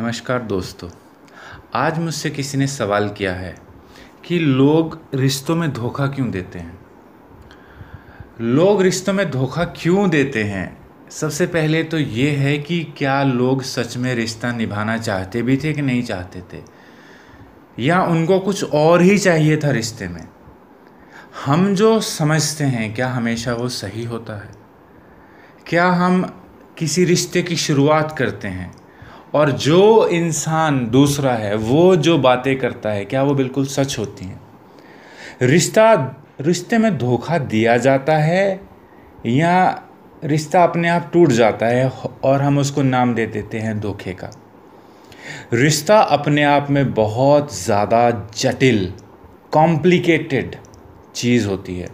नमस्कार दोस्तों आज मुझसे किसी ने सवाल किया है कि लोग रिश्तों में धोखा क्यों देते हैं लोग रिश्तों में धोखा क्यों देते हैं सबसे पहले तो ये है कि क्या लोग सच में रिश्ता निभाना चाहते भी थे कि नहीं चाहते थे या उनको कुछ और ही चाहिए था रिश्ते में हम जो समझते हैं क्या हमेशा वो सही होता है क्या हम किसी रिश्ते की शुरुआत करते हैं और जो इंसान दूसरा है वो जो बातें करता है क्या वो बिल्कुल सच होती हैं रिश्ता रिश्ते में धोखा दिया जाता है या रिश्ता अपने आप टूट जाता है और हम उसको नाम दे देते हैं धोखे का रिश्ता अपने आप में बहुत ज़्यादा जटिल कॉम्प्लिकेटेड चीज़ होती है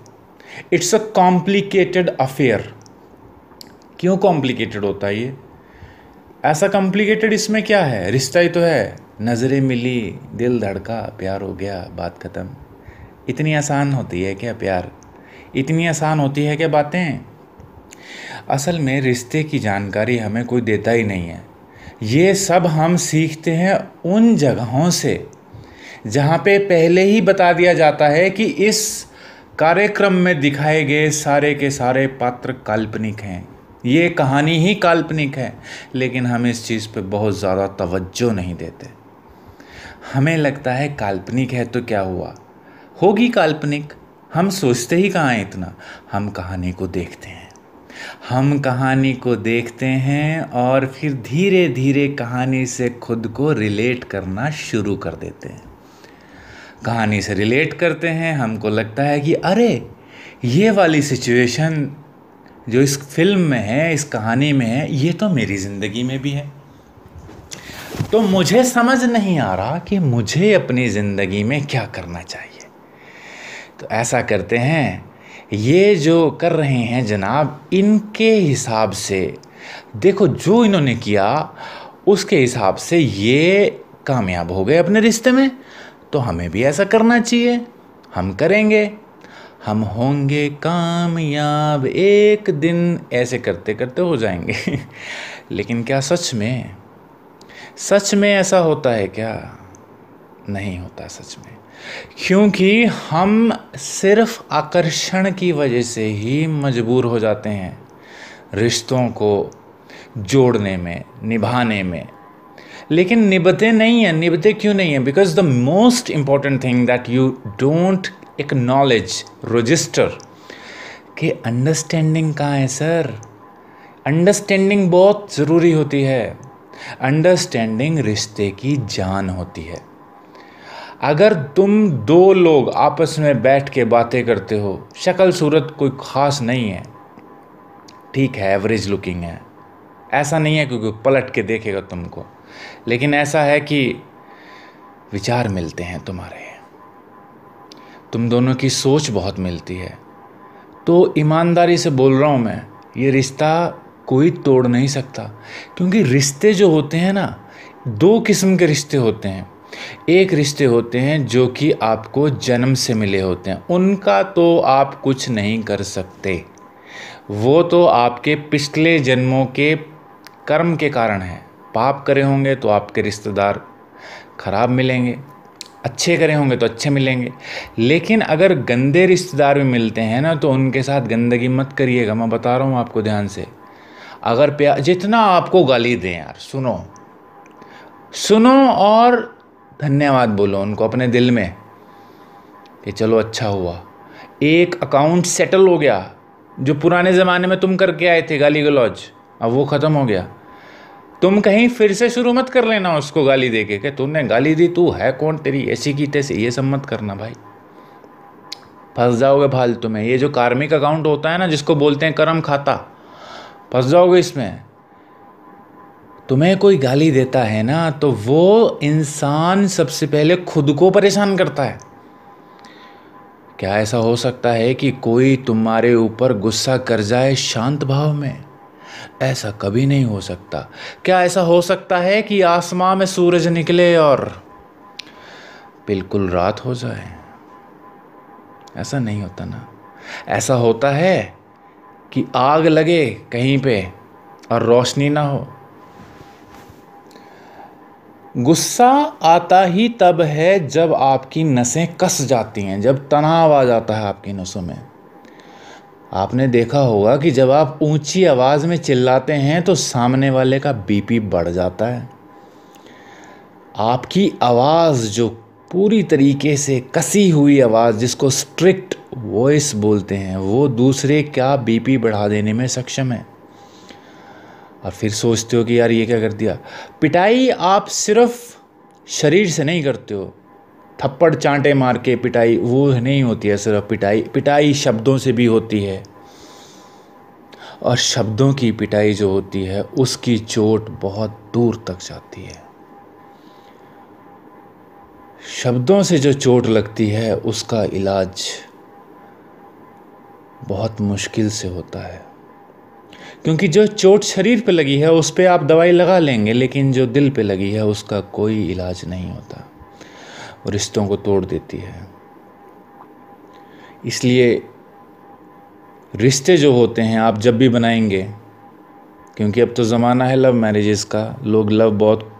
इट्स अ कॉम्प्लिकेटेड अफेयर क्यों कॉम्प्लिकेटेड होता है ये ऐसा कॉम्प्लिकेटेड इसमें क्या है रिश्ता ही तो है नज़रें मिली दिल धड़का प्यार हो गया बात ख़त्म इतनी आसान होती है क्या प्यार इतनी आसान होती है क्या बातें असल में रिश्ते की जानकारी हमें कोई देता ही नहीं है ये सब हम सीखते हैं उन जगहों से जहाँ पे पहले ही बता दिया जाता है कि इस कार्यक्रम में दिखाए गए सारे के सारे पात्र काल्पनिक हैं ये कहानी ही काल्पनिक है लेकिन हम इस चीज़ पे बहुत ज़्यादा तवज्जो नहीं देते हमें लगता है काल्पनिक है तो क्या हुआ होगी काल्पनिक हम सोचते ही कहाँ इतना हम कहानी को देखते हैं हम कहानी को देखते हैं और फिर धीरे धीरे कहानी से खुद को रिलेट करना शुरू कर देते हैं कहानी से रिलेट करते हैं हमको लगता है कि अरे ये वाली सिचुएशन जो इस फिल्म में है इस कहानी में है ये तो मेरी ज़िंदगी में भी है तो मुझे समझ नहीं आ रहा कि मुझे अपनी ज़िंदगी में क्या करना चाहिए तो ऐसा करते हैं ये जो कर रहे हैं जनाब इनके हिसाब से देखो जो इन्होंने किया उसके हिसाब से ये कामयाब हो गए अपने रिश्ते में तो हमें भी ऐसा करना चाहिए हम करेंगे हम होंगे कामयाब एक दिन ऐसे करते करते हो जाएंगे लेकिन क्या सच में सच में ऐसा होता है क्या नहीं होता सच में क्योंकि हम सिर्फ आकर्षण की वजह से ही मजबूर हो जाते हैं रिश्तों को जोड़ने में निभाने में लेकिन निभते नहीं हैं निभते क्यों नहीं है because the most important thing that you don't acknowledge register कि अंडरस्टैंडिंग कहाँ है सर अंडरस्टैंडिंग बहुत ज़रूरी होती है अंडरस्टैंडिंग रिश्ते की जान होती है अगर तुम दो लोग आपस में बैठ के बातें करते हो शक्ल सूरत कोई ख़ास नहीं है ठीक है एवरेज लुकिंग है ऐसा नहीं है क्योंकि पलट के देखेगा तुमको लेकिन ऐसा है कि विचार मिलते हैं तुम्हारे तुम दोनों की सोच बहुत मिलती है तो ईमानदारी से बोल रहा हूँ मैं ये रिश्ता कोई तोड़ नहीं सकता क्योंकि रिश्ते जो होते हैं ना दो किस्म के रिश्ते होते हैं एक रिश्ते होते हैं जो कि आपको जन्म से मिले होते हैं उनका तो आप कुछ नहीं कर सकते वो तो आपके पिछले जन्मों के कर्म के कारण है पाप करे होंगे तो आपके रिश्तेदार खराब मिलेंगे अच्छे करे होंगे तो अच्छे मिलेंगे लेकिन अगर गंदे रिश्तेदार भी मिलते हैं ना तो उनके साथ गंदगी मत करिएगा मैं बता रहा हूँ आपको ध्यान से अगर प्यार जितना आपको गाली दें यार सुनो सुनो और धन्यवाद बोलो उनको अपने दिल में कि चलो अच्छा हुआ एक अकाउंट सेटल हो गया जो पुराने ज़माने में तुम करके आए थे गाली गलौज अब वो ख़त्म हो गया तुम कहीं फिर से शुरू मत कर लेना उसको गाली दे के तूने गाली दी तू है कौन तेरी ऐसी की तैसी ये सब मत करना भाई फंस जाओगे फालतू में ये जो कार्मिक अकाउंट होता है ना जिसको बोलते हैं कर्म खाता फंस जाओगे इसमें तुम्हें कोई गाली देता है ना तो वो इंसान सबसे पहले खुद को परेशान करता है क्या ऐसा हो सकता है कि कोई तुम्हारे ऊपर गुस्सा कर जाए शांत भाव में ऐसा कभी नहीं हो सकता क्या ऐसा हो सकता है कि आसमां में सूरज निकले और बिल्कुल रात हो जाए ऐसा नहीं होता ना ऐसा होता है कि आग लगे कहीं पे और रोशनी ना हो गुस्सा आता ही तब है जब आपकी नसें कस जाती हैं जब तनाव आ जाता है आपकी नसों में आपने देखा होगा कि जब आप ऊंची आवाज़ में चिल्लाते हैं तो सामने वाले का बीपी बढ़ जाता है आपकी आवाज़ जो पूरी तरीके से कसी हुई आवाज़ जिसको स्ट्रिक्ट वॉइस बोलते हैं वो दूसरे का बीपी बढ़ा देने में सक्षम है और फिर सोचते हो कि यार ये क्या कर दिया पिटाई आप सिर्फ शरीर से नहीं करते हो थप्पड़ चांटे मार के पिटाई वो नहीं होती है सिर्फ पिटाई पिटाई शब्दों से भी होती है और शब्दों की पिटाई जो होती है उसकी चोट बहुत दूर तक जाती है शब्दों से जो चोट लगती है उसका इलाज बहुत मुश्किल से होता है क्योंकि जो चोट शरीर पे लगी है उस पर आप दवाई लगा लेंगे लेकिन जो दिल पे लगी है उसका कोई इलाज नहीं होता रिश्तों को तोड़ देती है इसलिए रिश्ते जो होते हैं आप जब भी बनाएंगे क्योंकि अब तो ज़माना है लव मैरिजेस का लोग लव बहुत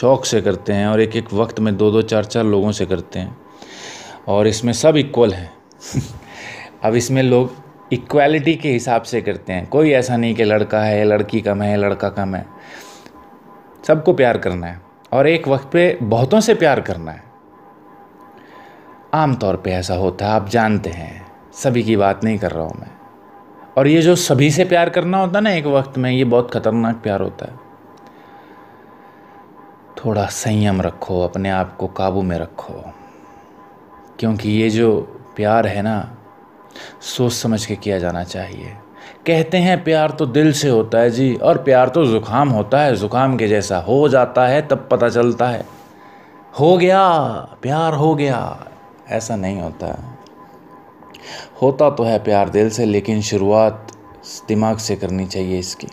शौक से करते हैं और एक एक वक्त में दो दो चार चार लोगों से करते हैं और इसमें सब इक्वल हैं अब इसमें लोग इक्वालिटी के हिसाब से करते हैं कोई ऐसा नहीं कि लड़का है लड़की कम है लड़का कम है सबको प्यार करना है और एक वक्त पे बहुतों से प्यार करना है आमतौर पे ऐसा होता है आप जानते हैं सभी की बात नहीं कर रहा हूँ मैं और ये जो सभी से प्यार करना होता है ना एक वक्त में ये बहुत खतरनाक प्यार होता है थोड़ा संयम रखो अपने आप को काबू में रखो क्योंकि ये जो प्यार है ना सोच समझ के किया जाना चाहिए कहते हैं प्यार तो दिल से होता है जी और प्यार तो ज़ुकाम होता है ज़ुकाम के जैसा हो जाता है तब पता चलता है हो गया प्यार हो गया ऐसा नहीं होता होता तो है प्यार दिल से लेकिन शुरुआत दिमाग से करनी चाहिए इसकी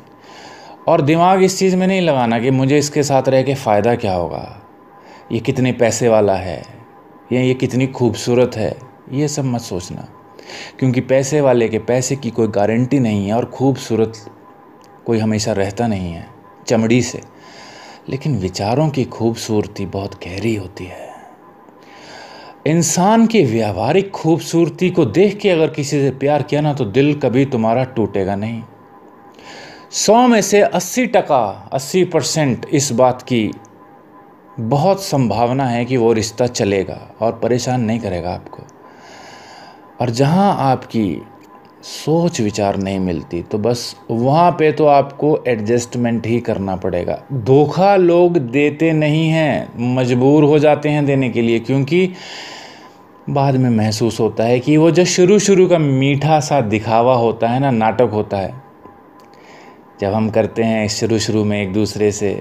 और दिमाग इस चीज़ में नहीं लगाना कि मुझे इसके साथ रह के फ़ायदा क्या होगा ये कितने पैसे वाला है या ये कितनी खूबसूरत है ये सब मत सोचना क्योंकि पैसे वाले के पैसे की कोई गारंटी नहीं है और खूबसूरत कोई हमेशा रहता नहीं है चमड़ी से लेकिन विचारों की खूबसूरती बहुत गहरी होती है इंसान की व्यावहारिक खूबसूरती को देख के अगर किसी से प्यार किया ना तो दिल कभी तुम्हारा टूटेगा नहीं सौ में से अस्सी टका अस्सी परसेंट इस बात की बहुत संभावना है कि वो रिश्ता चलेगा और परेशान नहीं करेगा आपको और जहाँ आपकी सोच विचार नहीं मिलती तो बस वहाँ पे तो आपको एडजस्टमेंट ही करना पड़ेगा धोखा लोग देते नहीं हैं मजबूर हो जाते हैं देने के लिए क्योंकि बाद में महसूस होता है कि वो जो शुरू शुरू का मीठा सा दिखावा होता है ना नाटक होता है जब हम करते हैं शुरू शुरू में एक दूसरे से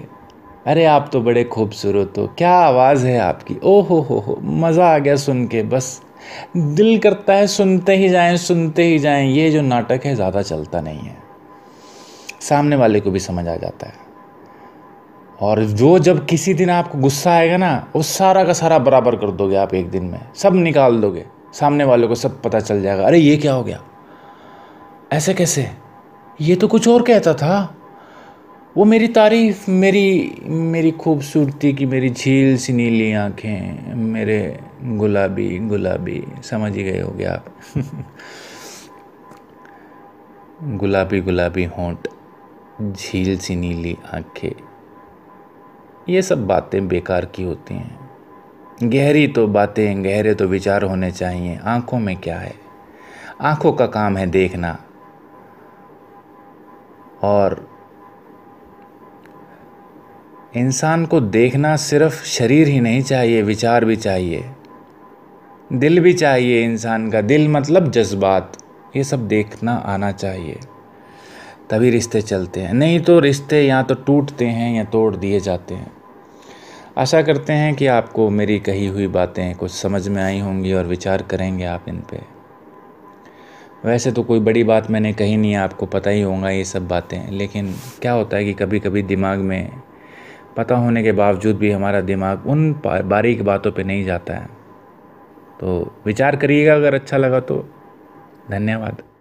अरे आप तो बड़े खूबसूरत हो क्या आवाज़ है आपकी ओ हो हो हो मज़ा आ गया सुन के बस दिल करता है सुनते ही जाएं सुनते ही जाएं ये जो नाटक है ज़्यादा चलता नहीं है सामने वाले को भी समझ आ जाता है और जो जब किसी दिन आपको गुस्सा आएगा ना वो सारा का सारा बराबर कर दोगे आप एक दिन में सब निकाल दोगे सामने वाले को सब पता चल जाएगा अरे ये क्या हो गया ऐसे कैसे ये तो कुछ और कहता था वो मेरी तारीफ मेरी मेरी खूबसूरती की मेरी झील सी नीली आँखें मेरे गुलाबी गुलाबी समझ ही गए हो गया आप गुलाबी गुलाबी होंठ झील सी नीली आंखें ये सब बातें बेकार की होती हैं गहरी तो बातें गहरे तो विचार होने चाहिए आंखों में क्या है आंखों का काम है देखना और इंसान को देखना सिर्फ शरीर ही नहीं चाहिए विचार भी चाहिए दिल भी चाहिए इंसान का दिल मतलब जज्बात ये सब देखना आना चाहिए तभी रिश्ते चलते हैं नहीं तो रिश्ते या तो टूटते हैं या तोड़ दिए जाते हैं आशा करते हैं कि आपको मेरी कही हुई बातें कुछ समझ में आई होंगी और विचार करेंगे आप इन पर वैसे तो कोई बड़ी बात मैंने कही नहीं है आपको पता ही होगा ये सब बातें लेकिन क्या होता है कि कभी कभी दिमाग में पता होने के बावजूद भी हमारा दिमाग उन बारीक बातों पे नहीं जाता है तो विचार करिएगा अगर अच्छा लगा तो धन्यवाद